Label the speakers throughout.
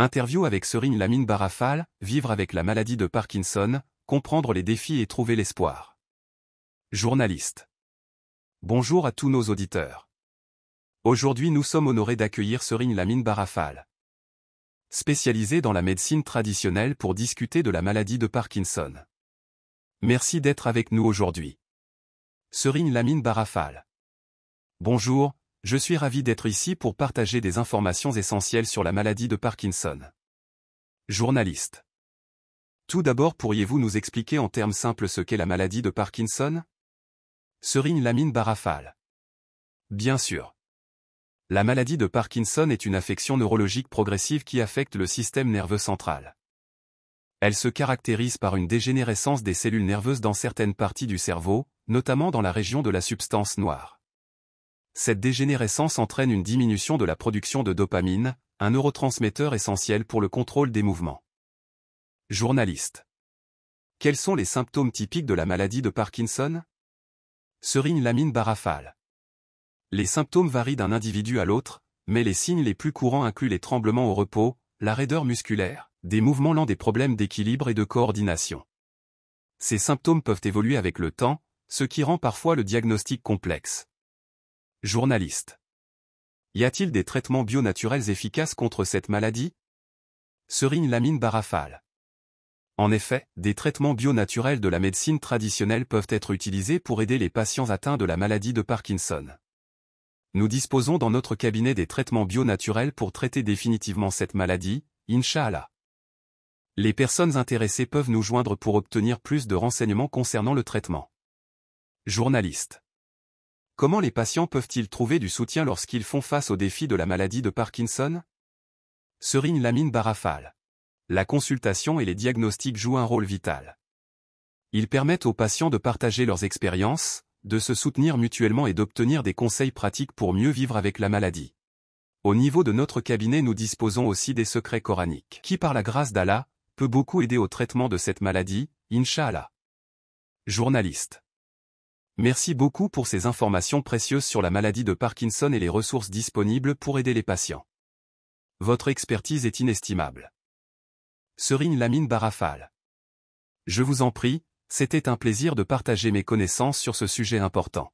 Speaker 1: Interview avec Serine Lamine Barafal, Vivre avec la maladie de Parkinson, comprendre les défis et trouver l'espoir. Journaliste. Bonjour à tous nos auditeurs. Aujourd'hui nous sommes honorés d'accueillir Serine Lamine Barafal. Spécialisée dans la médecine traditionnelle pour discuter de la maladie de Parkinson. Merci d'être avec nous aujourd'hui. Serine Lamine Barafal. Bonjour, je suis ravi d'être ici pour partager des informations essentielles sur la maladie de Parkinson. Journaliste. Tout d'abord pourriez-vous nous expliquer en termes simples ce qu'est la maladie de Parkinson Serine Lamine Barafal. Bien sûr. La maladie de Parkinson est une affection neurologique progressive qui affecte le système nerveux central. Elle se caractérise par une dégénérescence des cellules nerveuses dans certaines parties du cerveau, notamment dans la région de la substance noire cette dégénérescence entraîne une diminution de la production de dopamine, un neurotransmetteur essentiel pour le contrôle des mouvements. Journaliste. Quels sont les symptômes typiques de la maladie de Parkinson Serine Lamine Barafal. Les symptômes varient d'un individu à l'autre, mais les signes les plus courants incluent les tremblements au repos, la raideur musculaire, des mouvements lents des problèmes d'équilibre et de coordination. Ces symptômes peuvent évoluer avec le temps, ce qui rend parfois le diagnostic complexe. Journaliste. Y a-t-il des traitements bio-naturels efficaces contre cette maladie Serine Lamine Barafal. En effet, des traitements bio-naturels de la médecine traditionnelle peuvent être utilisés pour aider les patients atteints de la maladie de Parkinson. Nous disposons dans notre cabinet des traitements bio-naturels pour traiter définitivement cette maladie, Inch'Allah. Les personnes intéressées peuvent nous joindre pour obtenir plus de renseignements concernant le traitement. Journaliste. Comment les patients peuvent-ils trouver du soutien lorsqu'ils font face au défi de la maladie de Parkinson Serine Lamine Barafal. La consultation et les diagnostics jouent un rôle vital. Ils permettent aux patients de partager leurs expériences, de se soutenir mutuellement et d'obtenir des conseils pratiques pour mieux vivre avec la maladie. Au niveau de notre cabinet, nous disposons aussi des secrets coraniques, qui par la grâce d'Allah, peut beaucoup aider au traitement de cette maladie, Inch'Allah. Journaliste. Merci beaucoup pour ces informations précieuses sur la maladie de Parkinson et les ressources disponibles pour aider les patients. Votre expertise est inestimable. Serine Lamine Barafal. Je vous en prie, c'était un plaisir de partager mes connaissances sur ce sujet important.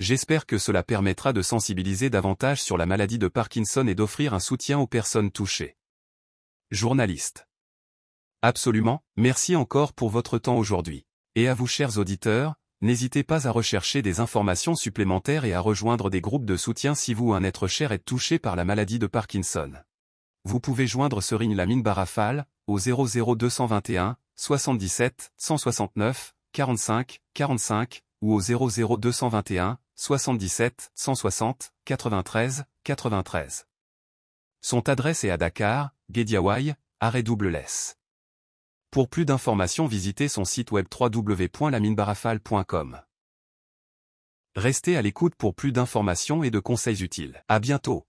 Speaker 1: J'espère que cela permettra de sensibiliser davantage sur la maladie de Parkinson et d'offrir un soutien aux personnes touchées. Journaliste. Absolument, merci encore pour votre temps aujourd'hui. Et à vous chers auditeurs, n'hésitez pas à rechercher des informations supplémentaires et à rejoindre des groupes de soutien si vous ou un être cher êtes touché par la maladie de Parkinson. Vous pouvez joindre Serigne Lamine Barafal au 00221 77 169 45 45 ou au 00221 77 160 93 93. Son adresse est à Dakar, Guédiawaye, arrêt double S. Pour plus d'informations, visitez son site web www.laminebarafal.com. Restez à l'écoute pour plus d'informations et de conseils utiles. À bientôt.